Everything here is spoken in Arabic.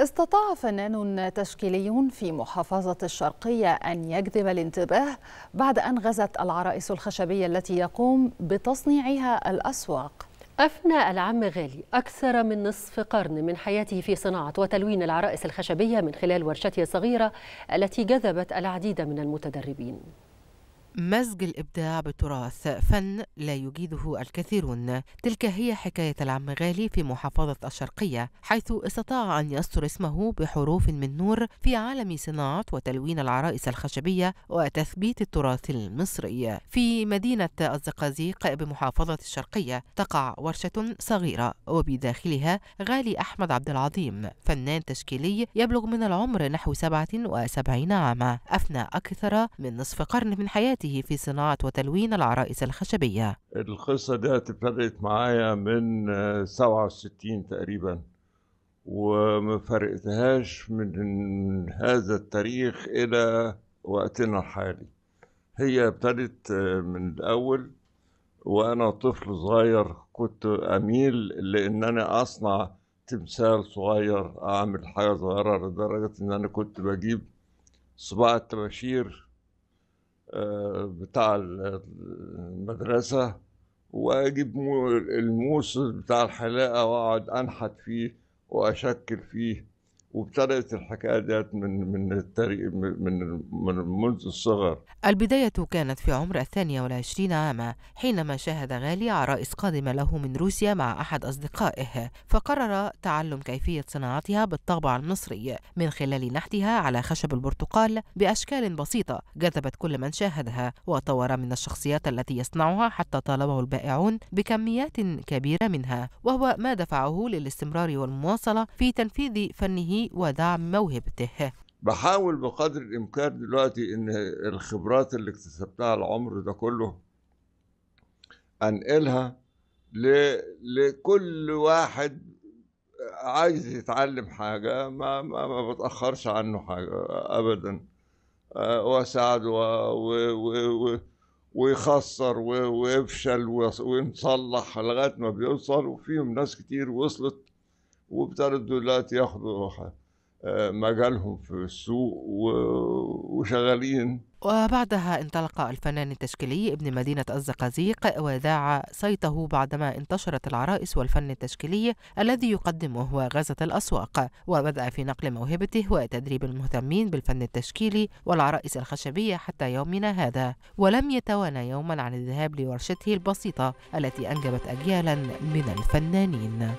استطاع فنان تشكيلي في محافظة الشرقية أن يجذب الانتباه بعد أن غزت العرائس الخشبية التي يقوم بتصنيعها الأسواق أفنى العم غالي أكثر من نصف قرن من حياته في صناعة وتلوين العرائس الخشبية من خلال ورشته الصغيرة التي جذبت العديد من المتدربين مزج الإبداع بالتراث فن لا يجيده الكثيرون تلك هي حكاية العم غالي في محافظة الشرقية حيث استطاع أن يستر اسمه بحروف من نور في عالم صناعة وتلوين العرائس الخشبية وتثبيت التراث المصري في مدينة الزقازيق بمحافظة الشرقية تقع ورشة صغيرة وبداخلها غالي أحمد عبد العظيم فنان تشكيلي يبلغ من العمر نحو 77 عاما أفنى أكثر من نصف قرن من حياته خبرته في صناعة وتلوين العرائس الخشبية القصة دي ابتدت معايا من 67 آه، تقريبا وما فرقتهاش من هذا التاريخ إلى وقتنا الحالي هي ابتدت آه، من الأول وأنا طفل صغير كنت أميل لأن أنا أصنع تمثال صغير أعمل حاجة صغيرة لدرجة إن أنا كنت بجيب صباع الطباشير آه، بتاع المدرسة وأجيب الموس بتاع الحلاقة وأقعد أنحت فيه وأشكل فيه وابتدأت الحكاية ديت من من من من منذ الصغر. البداية كانت في عمر الثانية والعشرين عاما حينما شاهد غالي عرائس قادمة له من روسيا مع أحد أصدقائه فقرر تعلم كيفية صناعتها بالطابع المصري من خلال نحتها على خشب البرتقال بأشكال بسيطة جذبت كل من شاهدها وطور من الشخصيات التي يصنعها حتى طالبه البائعون بكميات كبيرة منها وهو ما دفعه للاستمرار والمواصلة في تنفيذ فنه ودعم موهبته بحاول بقدر الامكان دلوقتي ان الخبرات اللي اكتسبتها العمر ده كله انقلها ل... لكل واحد عايز يتعلم حاجه ما ما, ما بتاخرش عنه حاجه ابدا آه، واساعده و... و... و... ويخسر ويفشل ونصلح لغايه ما بيوصل وفيهم ناس كتير وصلت وبتردوا لا ياخذوا آه، مجالهم في السوق وشغالين وبعدها انطلق الفنان التشكيلي ابن مدينة الزقازيق وذاع صيته بعدما انتشرت العرائس والفن التشكيلي الذي يقدمه وغزة الأسواق وبدأ في نقل موهبته وتدريب المهتمين بالفن التشكيلي والعرائس الخشبية حتى يومنا هذا ولم يتوانى يوما عن الذهاب لورشته البسيطة التي أنجبت أجيالا من الفنانين